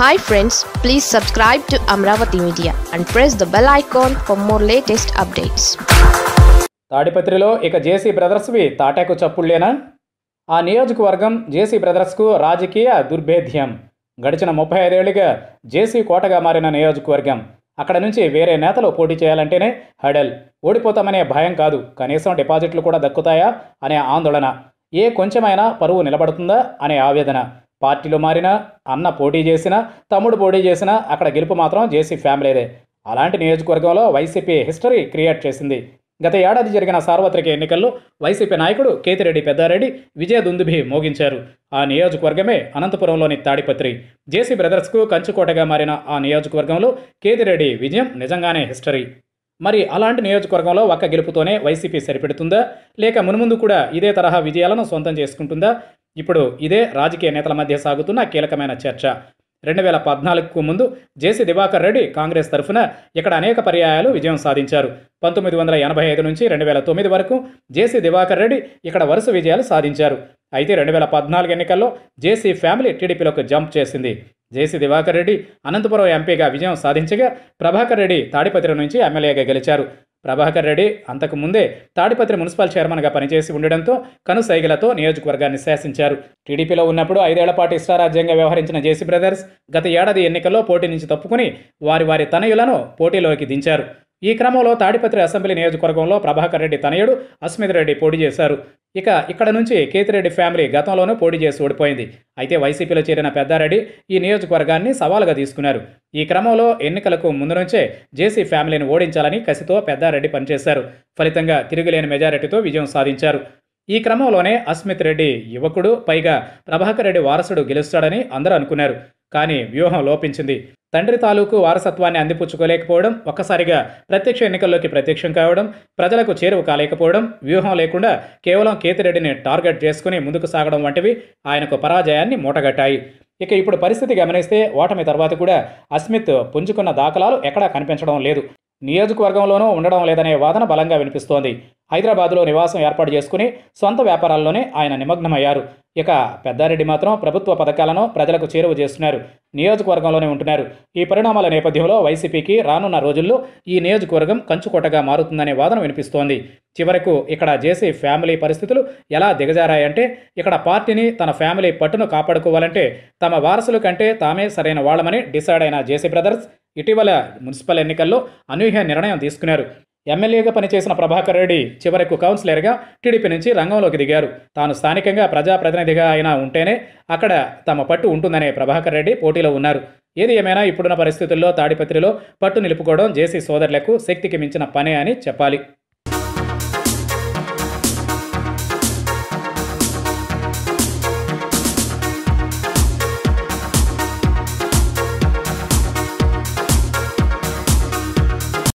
hi friends please subscribe to Amaravati media and press the bell icon for more latest updates తాడిపత్రిలో ఇక జేసీ బ్రదర్స్వి తాటాకు చప్పుళ్ళేనా ఆ నియోజకవర్గం జేసీ బ్రదర్స్కు రాజకీయ దుర్భేద్యం గడిచిన ముప్పై ఐదేళ్లుగా జేసీ కోటగా మారిన నియోజకవర్గం అక్కడ నుంచి వేరే నేతలు పోటీ చేయాలంటేనే హడల్ ఓడిపోతామనే భయం కాదు కనీసం డిపాజిట్లు కూడా దక్కుతాయా అనే ఆందోళన ఏ కొంచెమైనా పరువు నిలబడుతుందా అనే ఆవేదన పార్టీలో మారినా అన్న పోటీ చేసినా తమ్ముడు పోటీ చేసినా అక్కడ గెలుపు మాత్రం జేసీ ఫ్యామిలీదే అలాంటి నియోజకవర్గంలో వైసీపీ హిస్టరీ క్రియేట్ చేసింది గత ఏడాది జరిగిన సార్వత్రిక ఎన్నికల్లో వైసీపీ నాయకుడు కేతిరెడ్డి పెద్దారెడ్డి విజయ దుందుభి మోగించారు ఆ నియోజకవర్గమే అనంతపురంలోని తాడిపత్రి జేసీ బ్రదర్స్కు కంచుకోటగా మారిన ఆ నియోజకవర్గంలో కేతిరెడ్డి విజయం నిజంగానే హిస్టరీ మరి అలాంటి నియోజకవర్గంలో ఒక్క గెలుపుతోనే వైసీపీ సరిపెడుతుందా లేక మునుముందు కూడా ఇదే తరహా విజయాలను సొంతం చేసుకుంటుందా ఇప్పుడు ఇదే రాజకీయ నేతల మధ్య సాగుతున్న కీలకమైన చర్చ రెండు వేల పద్నాలుగుకు ముందు జేసీ దివాకర్ రెడ్డి కాంగ్రెస్ తరఫున ఇక్కడ అనేక పర్యాయాలు విజయం సాధించారు పంతొమ్మిది వందల ఎనభై ఐదు నుంచి రెండు వేల తొమ్మిది వరకు జేసీ దివాకర్ రెడ్డి ఇక్కడ వరుస విజయాలు సాధించారు అయితే రెండు వేల పద్నాలుగు ఎన్నికల్లో జేసీ ఫ్యామిలీ టీడీపీలోకి జంప్ చేసింది జేసీ దివాకర్ రెడ్డి అనంతపురం ఎంపీగా విజయం సాధించగా ప్రభాకర్ రెడ్డి తాడిపత్రి నుంచి ఎమ్మెల్యేగా గెలిచారు ప్రభాకర్ రెడ్డి అంతకుముందే తాడిపత్రి మున్సిపల్ చైర్మన్గా పనిచేసి ఉండడంతో కనుసైగలతో నియోజకవర్గాన్ని శాసించారు టీడీపీలో ఉన్నప్పుడు ఐదేళ్ల పాటు ఇష్టారాజ్యంగా వ్యవహరించిన జేసీ బ్రదర్స్ గత ఏడాది ఎన్నికల్లో పోటీ నుంచి తప్పుకుని వారి వారి తనయులను పోటీలోకి దించారు ఈ క్రమంలో తాడిపత్రి అసెంబ్లీ నియోజకవర్గంలో ప్రభాకర్ రెడ్డి తనయుడు అస్మిత్ రెడ్డి పోటీ చేశారు ఇక ఇక్కడ నుంచి కేతిరెడ్డి ఫ్యామిలీ గతంలోనూ పోటీ చేసి ఓడిపోయింది అయితే వైసీపీలో చేరిన పెద్దారెడ్డి ఈ నియోజకవర్గాన్ని సవాలుగా తీసుకున్నారు ఈ క్రమంలో ఎన్నికలకు ముందు నుంచే జేసీ ఫ్యామిలీని ఓడించాలని కసితో పెద్దారెడ్డి పనిచేశారు ఫలితంగా తిరుగులేని మెజారిటీతో విజయం సాధించారు ఈ క్రమంలోనే అస్మిత్ రెడ్డి యువకుడు పైగా ప్రభాకర్ రెడ్డి వారసుడు గెలుస్తాడని అందరూ అనుకున్నారు కానీ వ్యూహం లోపించింది తండ్రి తాలూకు వారసత్వాన్ని అందిపుచ్చుకోలేకపోవడం ఒక్కసారిగా ప్రత్యక్ష ఎన్నికల్లోకి ప్రత్యక్షం కావడం ప్రజలకు చేరువ కాలేకపోవడం వ్యూహం లేకుండా కేవలం కేతిరెడ్డిని టార్గెట్ చేసుకుని ముందుకు సాగడం వంటివి ఆయనకు పరాజయాన్ని మూటగట్టాయి ఇక ఇప్పుడు పరిస్థితి గమనిస్తే ఓటమి తర్వాత కూడా అస్మిత్ పుంజుకున్న దాఖలాలు ఎక్కడా కనిపించడం లేదు నియోజకవర్గంలోనూ ఉండడం లేదనే వాదన బలంగా వినిపిస్తోంది హైదరాబాద్లో నివాసం ఏర్పాటు చేసుకుని సొంత వ్యాపారాల్లోనే ఆయన నిమగ్నమయ్యారు ఇక పెద్దారెడ్డి మాత్రం ప్రభుత్వ పథకాలను ప్రజలకు చేరువ చేస్తున్నారు నియోజకవర్గంలోనే ఉంటున్నారు ఈ పరిణామాల నేపథ్యంలో వైసీపీకి రానున్న రోజుల్లో ఈ నియోజకవర్గం కంచుకోటగా మారుతుందనే వాదన వినిపిస్తోంది చివరకు ఇక్కడ జేసీ ఫ్యామిలీ పరిస్థితులు ఎలా దిగజారాయంటే ఇక్కడ పార్టీని తన ఫ్యామిలీ పట్టును కాపాడుకోవాలంటే తమ వారసుల కంటే తామే సరైన వాళ్ళమని డిసైడ్ అయిన జేసీ బ్రదర్స్ ఇటీవల మున్సిపల్ ఎన్నికల్లో అనూహ్య నిర్ణయం తీసుకున్నారు ఎమ్మెల్యేగా పనిచేసిన ప్రభాకర్ రెడ్డి చివరకు కౌన్సిలర్గా టీడీపీ నుంచి రంగంలోకి దిగారు తాను స్థానికంగా ప్రజాప్రతినిధిగా అయినా ఉంటేనే అక్కడ తమ పట్టు ఉంటుందనే ప్రభాకర్ రెడ్డి పోటీలో ఉన్నారు ఏది ఏమైనా ఇప్పుడున్న పరిస్థితుల్లో తాడిపత్రిలో పట్టు నిలుపుకోవడం జేసీ సోదరులకు శక్తికి మించిన పనే అని చెప్పాలి